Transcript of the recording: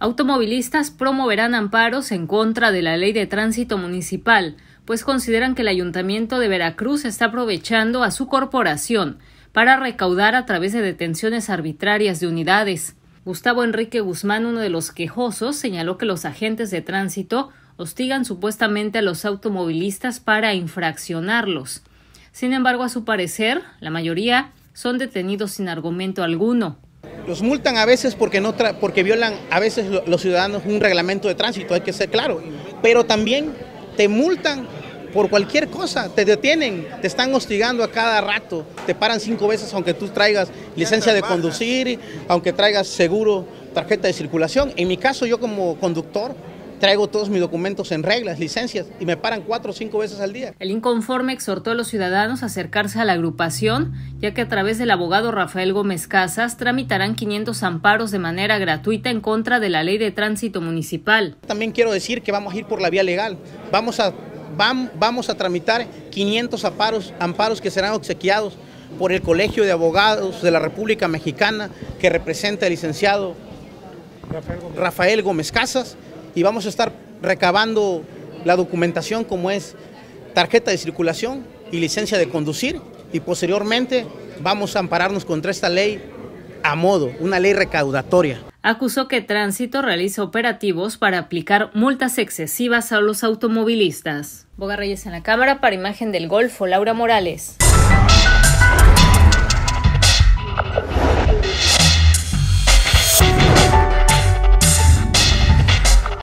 Automovilistas promoverán amparos en contra de la ley de tránsito municipal, pues consideran que el ayuntamiento de Veracruz está aprovechando a su corporación para recaudar a través de detenciones arbitrarias de unidades. Gustavo Enrique Guzmán, uno de los quejosos, señaló que los agentes de tránsito hostigan supuestamente a los automovilistas para infraccionarlos. Sin embargo, a su parecer, la mayoría son detenidos sin argumento alguno. Los multan a veces porque, no porque violan a veces los ciudadanos un reglamento de tránsito, hay que ser claro. Pero también te multan por cualquier cosa, te detienen, te están hostigando a cada rato, te paran cinco veces aunque tú traigas licencia de conducir, aunque traigas seguro, tarjeta de circulación. En mi caso, yo como conductor, traigo todos mis documentos en reglas, licencias, y me paran cuatro o cinco veces al día. El inconforme exhortó a los ciudadanos a acercarse a la agrupación, ya que a través del abogado Rafael Gómez Casas tramitarán 500 amparos de manera gratuita en contra de la ley de tránsito municipal. También quiero decir que vamos a ir por la vía legal, vamos a, tramitar 500 amparos, que serán obsequiados por el Colegio de Abogados de la República Mexicana que representa el licenciado Rafael Gómez Casas y vamos a estar recabando la documentación como es tarjeta de circulación y licencia de conducir y posteriormente vamos a ampararnos contra esta ley a modo, una ley recaudatoria. Acusó que Tránsito realiza operativos para aplicar multas excesivas a los automovilistas. Boga Reyes en la Cámara para Imagen del Golfo, Laura Morales.